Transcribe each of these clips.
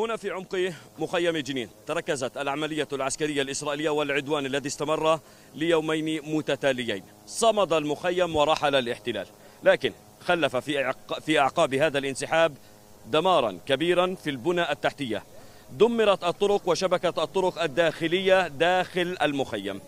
هنا في عمق مخيم جنين تركزت العملية العسكرية الإسرائيلية والعدوان الذي استمر ليومين متتاليين صمد المخيم ورحل الاحتلال لكن خلف في, في أعقاب هذا الانسحاب دمارا كبيرا في البنى التحتية دمرت الطرق وشبكة الطرق الداخلية داخل المخيم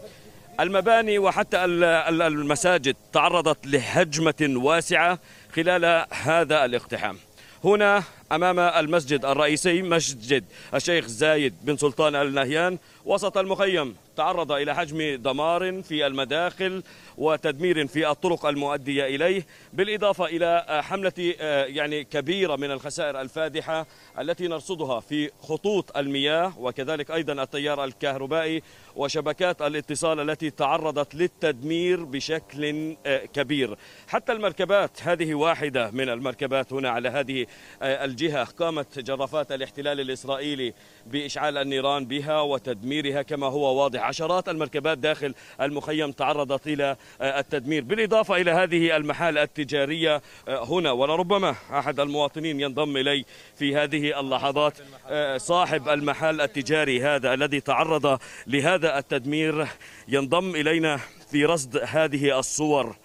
المباني وحتى المساجد تعرضت لهجمة واسعة خلال هذا الاقتحام هنا أمام المسجد الرئيسي مسجد الشيخ زايد بن سلطان آل وسط المخيم تعرض إلى حجم دمار في المداخل وتدمير في الطرق المؤدية إليه بالإضافة إلى حملة يعني كبيرة من الخسائر الفادحة التي نرصدها في خطوط المياه وكذلك أيضا التيار الكهربائي وشبكات الاتصال التي تعرضت للتدمير بشكل آه، كبير حتى المركبات هذه واحدة من المركبات هنا على هذه الجهة الجهة قامت جرافات الاحتلال الإسرائيلي بإشعال النيران بها وتدميرها كما هو واضح عشرات المركبات داخل المخيم تعرضت إلى آه، التدمير بالإضافة إلى هذه المحال التجارية آه، هنا ولربما أحد المواطنين ينضم إلي في هذه اللحظات آه، صاحب المحل التجاري هذا الذي تعرض لهذا التدمير ينضم إلينا في رصد هذه الصور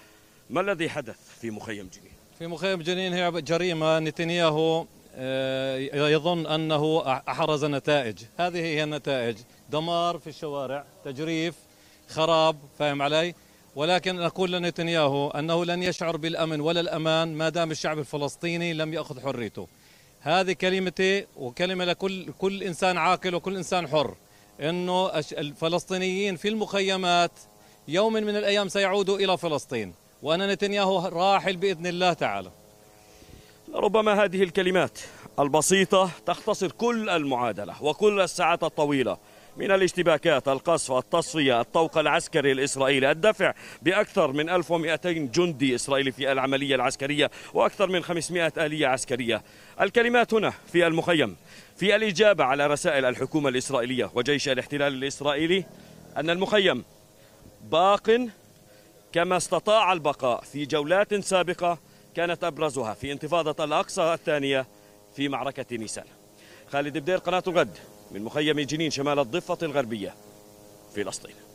ما الذي حدث في مخيم جنين؟ في مخيم جنين هي جريمة نتنياهو آه، يظن أنه أحرز نتائج هذه هي النتائج دمار في الشوارع تجريف خراب فاهم علي ولكن أقول لنتنياهو أنه لن يشعر بالأمن ولا الأمان ما دام الشعب الفلسطيني لم يأخذ حريته هذه كلمتي وكلمة لكل كل إنسان عاقل وكل إنسان حر أنه الفلسطينيين في المخيمات يوم من الأيام سيعودوا إلى فلسطين وأن نتنياهو راحل بإذن الله تعالى ربما هذه الكلمات البسيطة تختصر كل المعادلة وكل الساعات الطويلة من الاشتباكات القصف التصفية الطوق العسكري الإسرائيلي الدفع بأكثر من 1200 جندي إسرائيلي في العملية العسكرية وأكثر من 500 آلية عسكرية الكلمات هنا في المخيم في الإجابة على رسائل الحكومة الإسرائيلية وجيش الاحتلال الإسرائيلي أن المخيم باق كما استطاع البقاء في جولات سابقة كانت أبرزها في انتفاضة الأقصى الثانية في معركة نيسان خالد بدير قناة غد من مخيم جنين شمال الضفة الغربية فلسطين